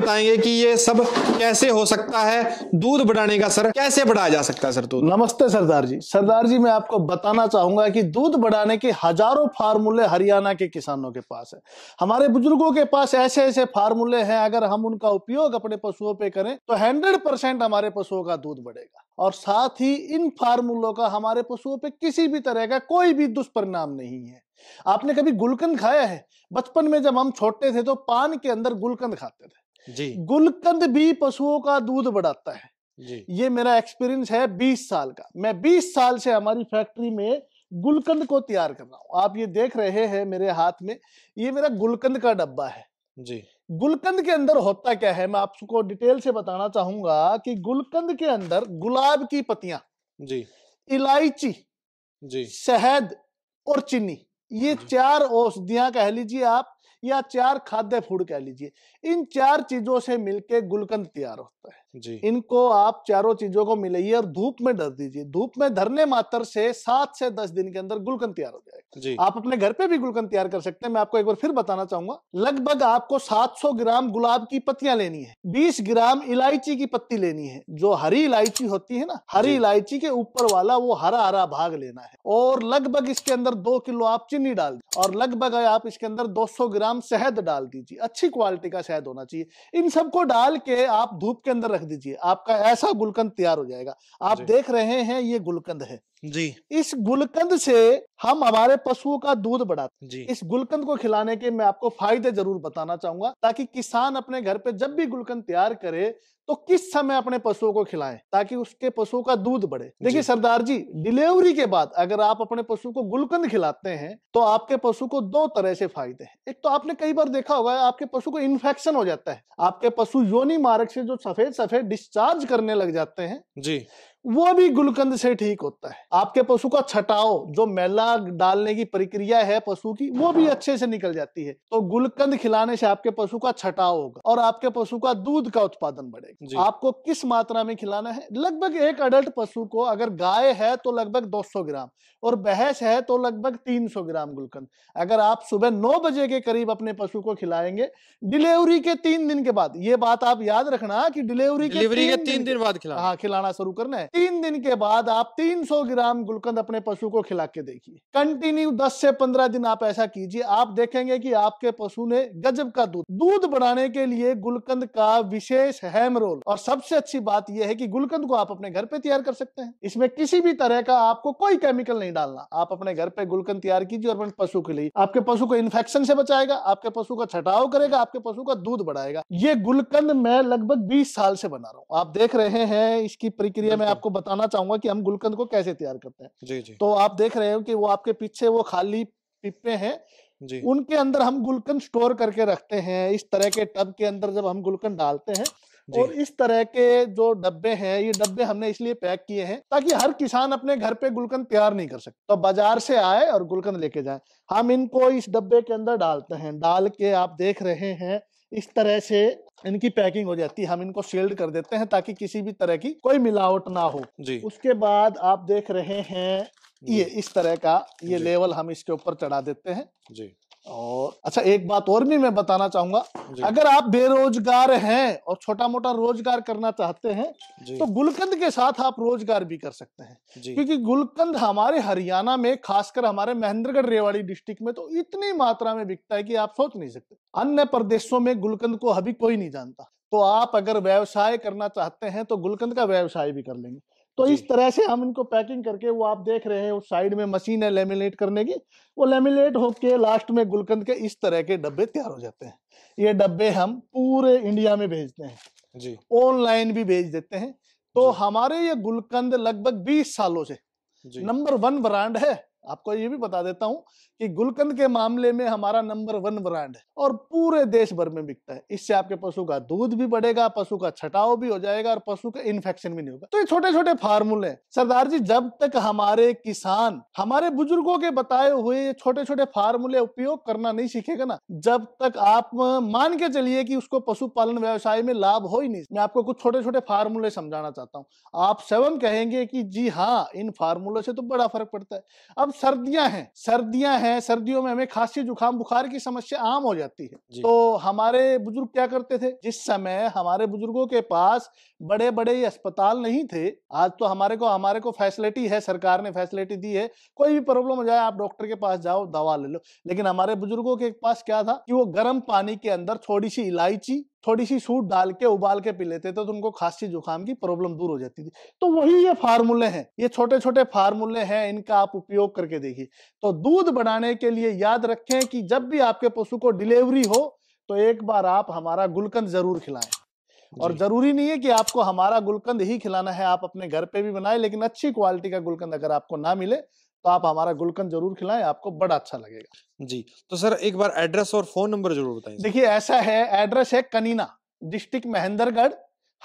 बताएंगे कि ये सब कैसे हो सकता है दूध बढ़ाने का सर कैसे बढ़ाया जा सकता है सर दूध नमस्ते सरदार जी सरदार जी मैं आपको बताना चाहूंगा कि दूध बढ़ाने के हजारों फार्मूले हरियाणा के किसानों के पास है हमारे बुजुर्गों के पास ऐसे ऐसे फार्मूले हैं अगर हम उनका उपयोग अपने पशुओं पे करें तो हंड्रेड हमारे पशुओं का दूध बढ़ेगा और साथ ही इन फार्मूलों का हमारे पशुओं पर किसी भी तरह का कोई भी दुष्परिणाम नहीं है आपने कभी गुलकंद खाया है बचपन में जब हम छोटे थे तो पान के अंदर गुलकंद खाते थे जी गुलकंद भी पशुओं का दूध बढ़ाता है जी ये मेरा एक्सपीरियंस है बीस साल का मैं बीस साल से हमारी फैक्ट्री में गुलकंद को तैयार कर रहा हूँ आप ये देख रहे हैं मेरे हाथ में ये मेरा गुलकंद का डब्बा है जी गुलकंद के अंदर होता क्या है मैं आपको डिटेल से बताना चाहूंगा कि गुलकंद के अंदर गुलाब की पत्तियां जी इलायची जी शहद और चीनी ये हम्म। चार औषधियां कह लीजिए आप या चार खाद्य फूड कह लीजिए इन चार चीजों से मिलकर गुलकंद तैयार होता है जी इनको आप चारों चीजों को मिलाइए और धूप में डर दीजिए धूप में धरने मात्र से सात से दस दिन के अंदर गुलकन तैयार हो जाएगा जी आप अपने घर पे भी गुलकन तैयार कर सकते हैं मैं आपको एक बार फिर बताना चाहूंगा लगभग आपको 700 ग्राम गुलाब की पत्तियां लेनी है 20 ग्राम इलायची की पत्ती लेनी है जो हरी इलायची होती है ना हरी इलायची के ऊपर वाला वो हरा हरा भाग लेना है और लगभग इसके अंदर दो किलो आप चीनी डाल दीजिए और लगभग आप इसके अंदर दो ग्राम शहद डाल दीजिए अच्छी क्वालिटी का शहद होना चाहिए इन सबको डाल के आप धूप के अंदर रख दीजिए आपका ऐसा गुलकंद तैयार हो जाएगा आप देख रहे हैं ये गुलकंद है जी इस गुलकंद से हम हमारे पशुओं का दूध बढ़ाते हैं इस गुलकंद को खिलाने के मैं आपको फायदे जरूर बताना चाहूंगा ताकि किसान अपने घर पे जब भी गुलकंद तैयार करे तो किस समय अपने पशुओं को खिलाएं ताकि उसके पशु का दूध बढ़े देखिए सरदार जी डिलीवरी के बाद अगर आप अपने पशु को गुलकंद खिलाते हैं तो आपके पशु को दो तरह से फायदे हैं एक तो आपने कई बार देखा होगा आपके पशु को इन्फेक्शन हो जाता है आपके पशु योनि मार्ग से जो सफेद सफेद डिस्चार्ज करने लग जाते हैं जी वो भी गुलकंद से ठीक होता है आपके पशु का छटाओ जो मैला डालने की प्रक्रिया है पशु की वो भी अच्छे से निकल जाती है तो गुलकंद खिलाने से आपके पशु का छटाव होगा और आपके पशु का दूध का उत्पादन बढ़ेगा आपको किस मात्रा में खिलाना है लगभग एक अडल्ट पशु को अगर गाय है तो लगभग दो ग्राम और बहस है तो लगभग तीन ग्राम गुलकंद अगर आप सुबह नौ बजे के करीब अपने पशु को खिलाएंगे डिलीवरी के तीन दिन के बाद ये बात आप याद रखना की डिलीवरी के, तीन दिन बाद हाँ खिलाना शुरू करना है तीन दिन के बाद आप 300 ग्राम गुलकंद अपने पशु को खिला के देखिए कंटिन्यू 10 से 15 दिन आप ऐसा कीजिए आप देखेंगे कि आपके पशु ने गजब का दूध दूध बढ़ाने के लिए गुलकंद का विशेष हैम रोल और सबसे अच्छी बात यह है कि गुलकंद को आप अपने घर पे तैयार कर सकते हैं इसमें किसी भी तरह का आपको कोई केमिकल नहीं डालना आप अपने घर पे गुलकंद तैयार कीजिए और अपने पशु के लिए आपके पशु को इन्फेक्शन से बचाएगा आपके पशु का छटाव करेगा आपके पशु का दूध बढ़ाएगा ये गुलकंद मैं लगभग बीस साल से बना रहा हूँ आप देख रहे हैं इसकी प्रक्रिया में आप आपको बताना चाहूंगा कि हम गुलकंद को कैसे तैयार करते हैं जी जी तो आप देख रहे हो कि वो आपके पीछे वो खाली पिप्पे हैं जी उनके अंदर हम गुलकंद स्टोर करके रखते हैं इस तरह के टब के अंदर जब हम गुलकंद डालते हैं और इस तरह के जो डब्बे हैं ये डब्बे हमने इसलिए पैक किए हैं ताकि हर किसान अपने घर पे गुलकंद तैयार नहीं कर सकता तो बाजार से आए और गुलकंद लेके जाए हम इनको इस डब्बे के अंदर डालते हैं डाल के आप देख रहे हैं इस तरह से इनकी पैकिंग हो जाती है हम इनको शील्ड कर देते हैं ताकि किसी भी तरह की कोई मिलावट ना हो जी उसके बाद आप देख रहे हैं ये इस तरह का ये लेवल हम इसके ऊपर चढ़ा देते हैं जी और अच्छा एक बात और भी मैं बताना चाहूंगा अगर आप बेरोजगार हैं और छोटा मोटा रोजगार करना चाहते हैं तो गुलकंद के साथ आप रोजगार भी कर सकते हैं क्योंकि गुलकंद हमारे हरियाणा में खासकर हमारे महेंद्रगढ़ रेवाड़ी डिस्ट्रिक्ट में तो इतनी मात्रा में बिकता है कि आप सोच नहीं सकते अन्य प्रदेशों में गुलकंद को अभी कोई नहीं जानता तो आप अगर व्यवसाय करना चाहते हैं तो गुलकंद का व्यवसाय भी कर लेंगे तो इस तरह से हम इनको पैकिंग करके वो आप देख रहे हैं उस साइड में मशीन है लेमिनेट करने की वो लेमिनेट होके लास्ट में गुलकंद के इस तरह के डब्बे तैयार हो जाते हैं ये डब्बे हम पूरे इंडिया में भेजते हैं जी ऑनलाइन भी भेज देते हैं तो हमारे ये गुलकंद लगभग बीस सालों से नंबर वन ब्रांड है आपको ये भी बता देता हूँ कि गुलकंद के मामले में हमारा नंबर वन ब्रांड है और पूरे देश भर में बिकता है इससे आपके पशु का दूध भी बढ़ेगा पशु का छटाव भी हो जाएगा और पशु का इन्फेक्शन भी नहीं होगा तो ये छोटे छोटे फार्मूले हैं सरदार जी जब तक हमारे किसान हमारे बुजुर्गों के बताए हुए छोटे छोटे फार्मूले उपयोग करना नहीं सीखेगा ना जब तक आप मान के चलिए कि उसको पशुपालन व्यवसाय में लाभ हो ही नहीं मैं आपको कुछ छोटे छोटे फार्मूले समझाना चाहता हूँ आप स्वयं कहेंगे कि जी हाँ इन फार्मूलों से तो बड़ा फर्क पड़ता है अब सर्दियां हैं सर्दियां हैं सर्दियों में हमें खांसी जुकाम बुखार की समस्या आम हो जाती है तो हमारे बुजुर्ग क्या करते थे जिस समय हमारे बुजुर्गों के पास बड़े बड़े अस्पताल नहीं थे आज तो हमारे को हमारे को फैसिलिटी है सरकार ने फैसिलिटी दी है कोई भी प्रॉब्लम हो जाए आप डॉक्टर के पास जाओ दवा ले लो लेकिन हमारे बुजुर्गों के पास क्या था कि वो गर्म पानी के अंदर थोड़ी सी इलायची थोड़ी सी सूट डाल के उबाल के पी लेते तो उनको खांसी जुकाम की प्रॉब्लम दूर हो जाती थी तो वही ये फार्मूले हैं ये छोटे छोटे फार्मूले हैं इनका आप उपयोग करके देखिए तो दूध बढ़ाने के लिए याद रखें कि जब भी आपके पशु को डिलीवरी हो तो एक बार आप हमारा गुलकंद जरूर खिलाएं और जरूरी नहीं है कि आपको हमारा गुलकंद ही खिलाना है आप अपने घर पे भी बनाए लेकिन अच्छी क्वालिटी का गुलकंद अगर आपको ना मिले तो आप हमारा गुलकंद जरूर खिलाएं आपको बड़ा अच्छा लगेगा जी तो सर एक बार एड्रेस और फोन नंबर जरूर बताइए देखिए ऐसा है एड्रेस है कनीना डिस्ट्रिक्ट महेंद्रगढ़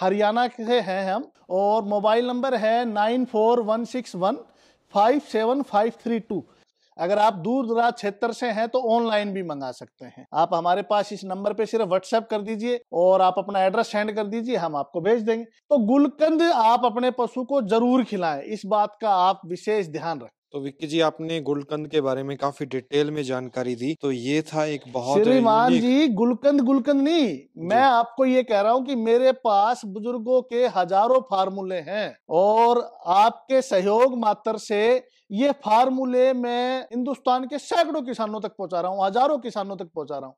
हरियाणा से हैं हम और मोबाइल नंबर है nine four one six one five seven five three two अगर आप दूर दराज क्षेत्र से हैं तो ऑनलाइन भी मंगा सकते हैं आप हमारे पास इस नंबर पे सिर्फ व्हाट्सएप कर दीजिए और आप अपना एड्रेस सेंड कर दीजिए हम आपको भेज देंगे तो गुलकंद आप अपने पशु को जरूर खिलाएं इस बात का आप विशेष ध्यान रखें तो विक्की जी आपने गुलकंद के बारे में काफी डिटेल में जानकारी दी तो ये था एक बहुत श्रीमान जी गुलकंद गुलकंद नहीं मैं आपको ये कह रहा हूँ कि मेरे पास बुजुर्गों के हजारों फार्मूले हैं और आपके सहयोग मात्र से ये फार्मूले मैं हिंदुस्तान के सैकड़ों किसानों तक पहुंचा रहा हूँ हजारों किसानों तक पहुंचा रहा हूँ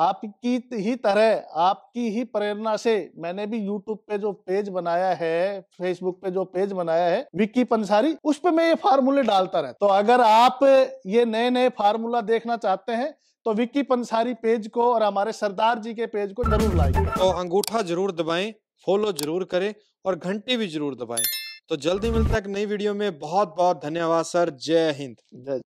आपकी ही तरह आपकी ही प्रेरणा से मैंने भी यूट्यूब पे जो पेज बनाया है फेसबुक पे जो पेज बनाया है विक्की पंसारी उस पर मैं ये फार्मूले डालता रहा तो अगर आप ये नए नए फार्मूला देखना चाहते हैं तो विक्की पंसारी पेज को और हमारे सरदार जी के पेज को जरूर लाइक तो अंगूठा जरूर दबाएं फॉलो जरूर करें और घंटी भी जरूर दबाएं तो जल्दी मिलता है नई वीडियो में बहुत बहुत धन्यवाद सर जय हिंद जय